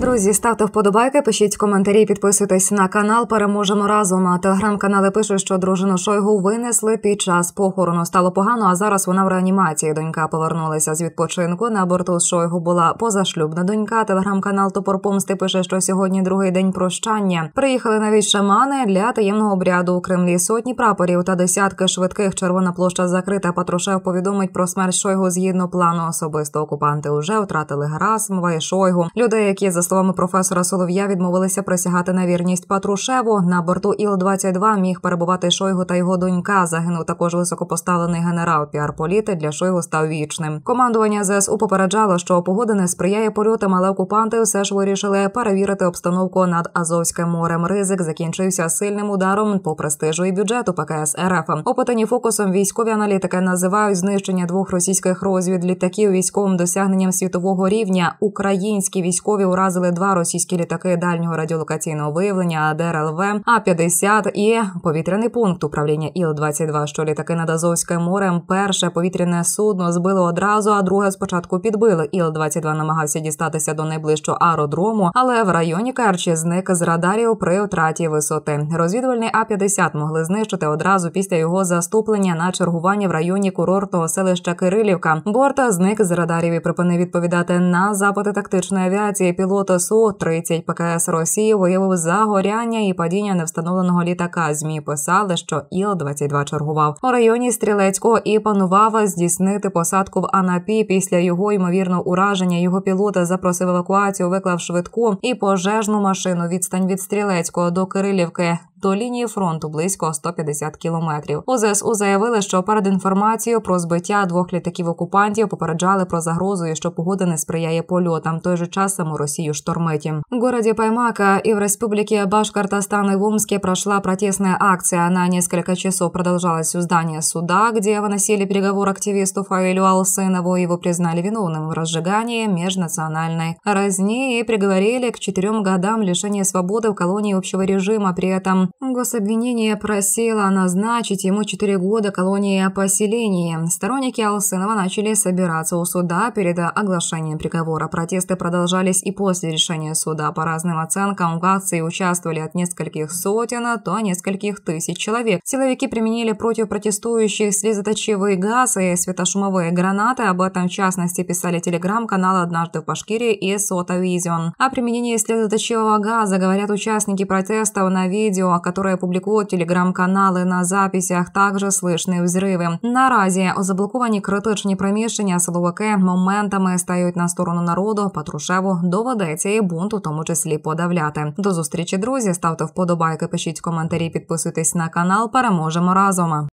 Друзі, ставте вподобайки, пишіть коментарі, підписуйтесь на канал. Переможемо разом. А телеграм-канали пишуть, що дружину Шойгу винесли під час похорону. Стало погано, а зараз вона в реанімації. Донька повернулася з відпочинку. На борту з Шойгу була позашлюбна донька. Телеграм-канал Топор Помсти пише, що сьогодні другий день прощання. Приїхали навіть шамани для таємного обряду у Кремлі. Сотні прапорів та десятки швидких. Червона площа закрита. Патрушев повідомить про смерть Шойгу згідно плану. Особисто окупанти уже втратили Герасимова і Шойгу. Людей, які за словами професора Солов'я, відмовилися присягати на вірність Патрушеву. На борту іл 22 міг перебувати Шойгу та його донька. Загинув також високопоставлений генерал. Піар політи для Шойгу став вічним. Командування ЗСУ попереджало, що погода не сприяє польотам, але окупанти все ж вирішили перевірити обстановку над Азовським морем. Ризик закінчився сильним ударом по престижу і бюджету ПКС РФ. Опитані фокусом військові аналітики називають знищення двох російських розвідлітаків військовим досягненням світового рівня. Українські військові уразили вразили два російські літаки дальнього радіолокаційного виявлення АДРЛВ А 50 і повітряний пункт управління Іл 22 що літаки над Азовським морем. Перше повітряне судно збило одразу, а друге спочатку підбили. Іл 22 намагався дістатися до найближчого аеродрому, але в районі Керчі зник з радарів при втраті висоти. Розвідувальний А 50 могли знищити одразу після його заступлення на чергування в районі курортного селища Кирилівка. Борта зник з радарів і припинив відповідати на запити тактичної авіації. Пілот роботу су 30 ПКС Росії виявив загоряння і падіння невстановленого літака. Змі писали, що іл 22 чергував у районі стрілецького і планував здійснити посадку в Анапі. Після його ймовірного ураження його пілота запросив евакуацію, виклав швидку і пожежну машину. Відстань від стрілецького до Кирилівки до лінії фронту близько 150 кілометрів. У ЗСУ заявили, що перед інформацією про збиття двох літаків окупантів попереджали про загрозу, що погода не сприяє польотам. В той же час саму Росію штормиті. В городі Паймака и в республике Башкортостан и в Омске прошла протестная акция. Она несколько часов продолжалась у здания суда, где выносили приговор активисту Фаилю Алсынову. Его признали виновным в разжигании межнациональной разни и приговорили к четырем годам лишения свободы в колонии общего режима. При этом гособвинение просило назначить ему четыре года колонии поселения. Сторонники Алсынова начали собираться у суда перед оглашением приговора. Протесты продолжались и после решения суда. По разным оценкам, в акции участвовали от нескольких сотен до нескольких тысяч человек. Силовики применили против протестующих слезоточивые газы и светошумовые гранаты. Об этом, в частности, писали телеграм-канал «Однажды в Пашкирии» и «Сотовизион». О применении слезоточивого газа говорят участники протестов на видео, которые публикуют телеграм-канали на записях, також слышні взриви. Наразі заблоковані критичні приміщення силовики моментами стають на сторону народу. Патрушеву доведеться і бунт, у тому числі подавляти. До зустрічі друзі ставте вподобайки, пишіть коментарі, підписуйтесь на канал. Переможемо разом.